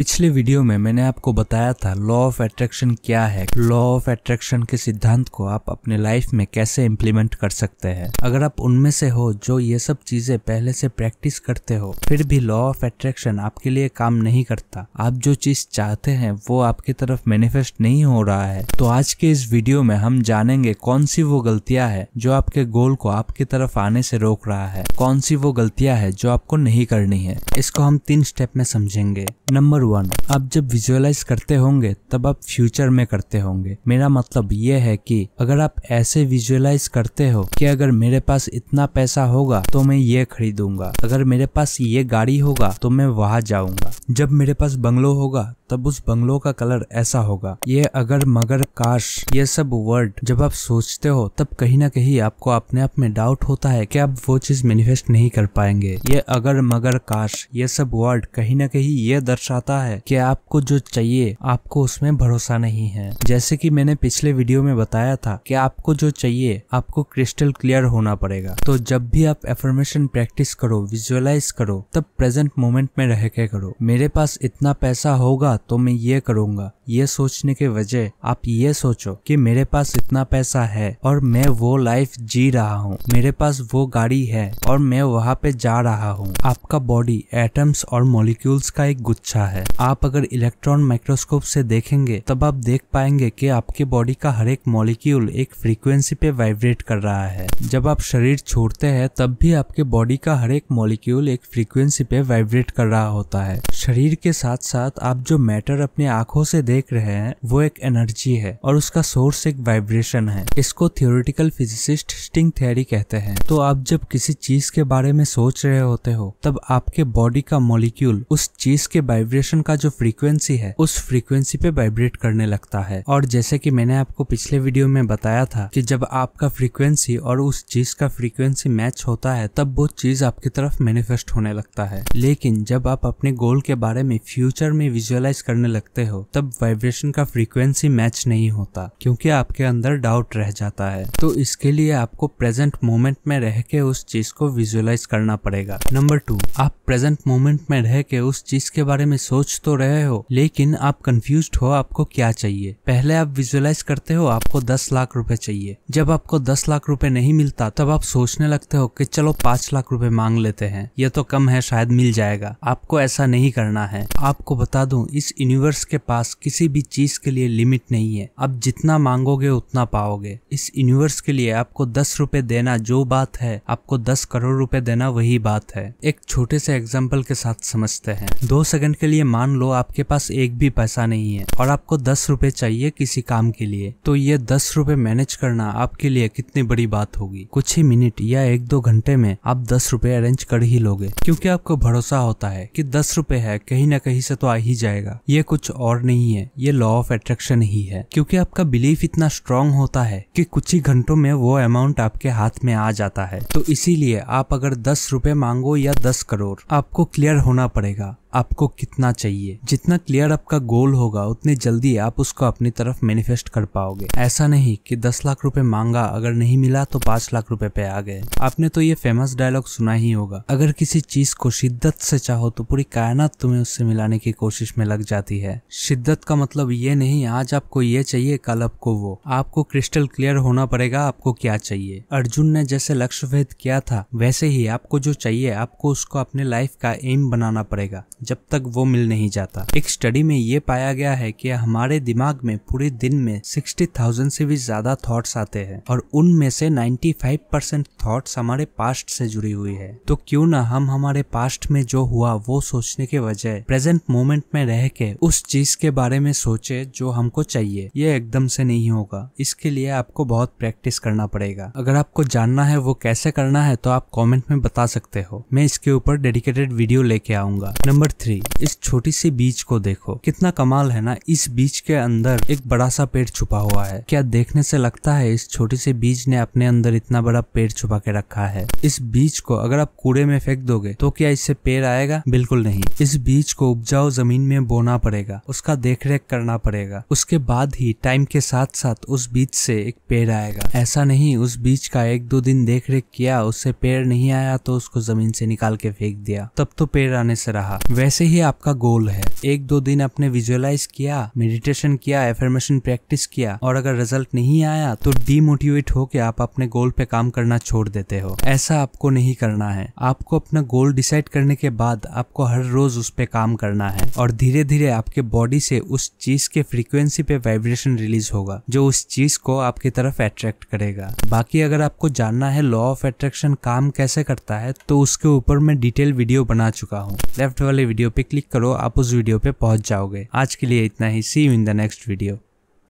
पिछले वीडियो में मैंने आपको बताया था लॉ ऑफ एट्रैक्शन क्या है लॉ ऑफ एट्रैक्शन के सिद्धांत को आप अपने लाइफ में कैसे इम्प्लीमेंट कर सकते हैं अगर आप उनमें से हो जो ये सब चीजें पहले से प्रैक्टिस करते हो फिर भी लॉ ऑफ एट्रैक्शन आपके लिए काम नहीं करता आप जो चीज चाहते हैं वो आपकी तरफ मैनिफेस्ट नहीं हो रहा है तो आज के इस वीडियो में हम जानेंगे कौन सी वो गलतियाँ है जो आपके गोल को आपकी तरफ आने से रोक रहा है कौन सी वो गलतियाँ है जो आपको नहीं करनी है इसको हम तीन स्टेप में समझेंगे नंबर वन आप जब विजुअलाइज करते होंगे तब आप फ्यूचर में करते होंगे मेरा मतलब ये है कि अगर आप ऐसे विजुअलाइज करते हो कि अगर मेरे पास इतना पैसा होगा तो मैं ये खरीदूंगा अगर मेरे पास ये गाड़ी होगा तो मैं वहां जाऊंगा जब मेरे पास बंगलो होगा तब उस बंगलों का कलर ऐसा होगा ये अगर मगर काश ये सब वर्ड जब आप सोचते हो तब कहीं ना कहीं आपको अपने आप में डाउट होता है कि आप वो चीज मैनिफेस्ट नहीं कर पाएंगे ये अगर मगर काश ये सब वर्ड कहीं ना कहीं ये दर्शाता है कि आपको जो चाहिए आपको उसमें भरोसा नहीं है जैसे कि मैंने पिछले वीडियो में बताया था कि आपको जो चाहिए आपको क्रिस्टल क्लियर होना पड़ेगा तो जब भी आप एफर्मेशन प्रैक्टिस करो विजुअलाइज करो तब प्रेजेंट मोमेंट में रह के करो मेरे पास इतना पैसा होगा तो मैं ये करूंगा ये सोचने के वजह आप ये सोचो कि मेरे पास इतना पैसा है और मैं वो लाइफ जी रहा हूँ मेरे पास वो गाड़ी है और मैं वहाँ पे जा रहा हूँ आपका बॉडी एटम्स और मॉलिक्यूल्स का एक गुच्छा है आप अगर इलेक्ट्रॉन माइक्रोस्कोप से देखेंगे तब आप देख पाएंगे कि आपके बॉडी का हर एक मॉलिक्यूल एक फ्रीक्वेंसी पे वाइब्रेट कर रहा है जब आप शरीर छोड़ते हैं तब भी आपके बॉडी का हर एक मॉलिक्यूल एक फ्रीक्वेंसी पे वाइब्रेट कर रहा होता है शरीर के साथ साथ आप जो मैटर अपनी आंखों से देख रहे हैं वो एक एनर्जी है और उसका सोर्स एक वाइब्रेशन है इसको थियोरिटिकल फिजिसिस्ट स्टिंग थ्योरी कहते हैं तो आप जब किसी चीज के बारे में सोच रहे होते हो तब आपके बॉडी का मॉलिक्यूल उस चीज के वाइब्रेशन का जो फ्रीक्वेंसी है उस फ्रीक्वेंसी पे वाइब्रेट करने लगता है और जैसे कि मैंने आपको पिछले वीडियो में बताया था कि जब आपका फ्रीक्वेंसी और उस चीज का फ्रीक्वेंसी मैच होता है तब वो चीज आपकी तरफ मैनिफेस्ट होने लगता है लेकिन जब आप अपने गोल के बारे में फ्यूचर में विजुअलाइज महसूस करने लगते हो तब वाइब्रेशन का फ्रीक्वेंसी मैच नहीं होता क्योंकि आपके अंदर डाउट रह जाता है तो इसके लिए आपको प्रेजेंट मोमेंट में रह के उस चीज को विजुअलाइज करना पड़ेगा नंबर टू आप प्रेजेंट मोमेंट में रह के उस चीज के बारे में सोच तो रहे हो लेकिन आप कंफ्यूज हो आपको क्या चाहिए पहले आप विजुअलाइज करते हो आपको दस लाख रूपए चाहिए जब आपको दस लाख रूपए नहीं मिलता तब आप सोचने लगते हो कि चलो पांच लाख रूपए मांग लेते हैं ये तो कम है शायद मिल जाएगा आपको ऐसा नहीं करना है आपको बता दूं इस यूनिवर्स के पास किसी भी चीज के लिए लिमिट नहीं है आप जितना मांगोगे उतना पाओगे इस यूनिवर्स के लिए आपको दस रुपए देना जो बात है आपको दस करोड़ रुपए देना वही बात है एक छोटे से एग्जाम्पल के साथ समझते हैं दो सेकंड के लिए मान लो आपके पास एक भी पैसा नहीं है और आपको दस रुपए चाहिए किसी काम के लिए तो ये दस रुपए मैनेज करना आपके लिए कितनी बड़ी बात होगी कुछ ही मिनट या एक दो घंटे में आप दस रुपए अरेंज कर ही लोगे क्योंकि आपको भरोसा होता है कि दस रुपए है कहीं ना कहीं से तो आ ही जाएगा जाएगा ये कुछ और नहीं है ये लॉ ऑफ अट्रैक्शन ही है क्योंकि आपका बिलीफ इतना स्ट्रांग होता है कि कुछ ही घंटों में वो अमाउंट आपके हाथ में आ जाता है तो इसीलिए आप अगर दस रुपए मांगो या दस करोड़ आपको क्लियर होना पड़ेगा आपको कितना चाहिए जितना क्लियर आपका गोल होगा उतने जल्दी आप उसको अपनी तरफ मैनिफेस्ट कर पाओगे ऐसा नहीं कि दस लाख रुपए मांगा अगर नहीं मिला तो पाँच लाख रुपए पे आ गए आपने तो ये फेमस डायलॉग सुना ही होगा अगर किसी चीज को शिद्दत से चाहो तो पूरी कायनात तुम्हें उससे मिलाने की कोशिश में लग जाती है शिद्दत का मतलब ये नहीं आज आपको ये चाहिए कल आपको वो आपको क्रिस्टल क्लियर होना पड़ेगा आपको क्या चाहिए अर्जुन ने जैसे लक्ष्य भेद किया था वैसे ही आपको जो चाहिए आपको उसको अपने लाइफ का एम बनाना पड़ेगा जब तक वो मिल नहीं जाता एक स्टडी में ये पाया गया है कि हमारे दिमाग में पूरे दिन में 60,000 से भी ज्यादा थॉट्स आते हैं और उनमें से 95 परसेंट थॉट्स हमारे पास्ट से जुड़ी हुई है तो क्यों ना हम हमारे पास्ट में जो हुआ वो सोचने के बजाय प्रेजेंट मोमेंट में रह के उस चीज के बारे में सोचे जो हमको चाहिए ये एकदम से नहीं होगा इसके लिए आपको बहुत प्रैक्टिस करना पड़ेगा अगर आपको जानना है वो कैसे करना है तो आप कॉमेंट में बता सकते हो मैं इसके ऊपर डेडिकेटेड वीडियो लेके आऊंगा नंबर नंबर थ्री इस छोटी सी बीच को देखो कितना कमाल है ना इस बीच के अंदर एक बड़ा सा पेड़ छुपा हुआ है क्या देखने से लगता है इस छोटी सी बीज ने अपने अंदर इतना बड़ा पेड़ छुपा के रखा है इस बीज को अगर आप कूड़े में फेंक दोगे तो क्या इससे पेड़ आएगा बिल्कुल नहीं इस बीज को उपजाऊ जमीन में बोना पड़ेगा उसका देख करना पड़ेगा उसके बाद ही टाइम के साथ साथ उस बीज से एक पेड़ आएगा ऐसा नहीं उस बीज का एक दो दिन देख रेख किया उससे पेड़ नहीं आया तो उसको जमीन से निकाल के फेंक दिया तब तो पेड़ आने से रहा वैसे ही आपका गोल है एक दो दिन आपने विजुअलाइज किया मेडिटेशन किया एफर्मेशन प्रैक्टिस किया और अगर रिजल्ट नहीं आया तो डीमोटिवेट होकर आप अपने गोल पे काम करना छोड़ देते हो ऐसा आपको नहीं करना है आपको अपना गोल डिसाइड करने के बाद आपको हर रोज उस पे काम करना है और धीरे धीरे आपके बॉडी से उस चीज के फ्रिक्वेंसी पे वाइब्रेशन रिलीज होगा जो उस चीज को आपकी तरफ अट्रैक्ट करेगा बाकी अगर आपको जानना है लॉ ऑफ अट्रैक्शन काम कैसे करता है तो उसके ऊपर मैं डिटेल वीडियो बना चुका हूँ लेफ्ट वाले वीडियो पे क्लिक करो आप उस वीडियो पे पहुंच जाओगे आज के लिए इतना ही see you in the next video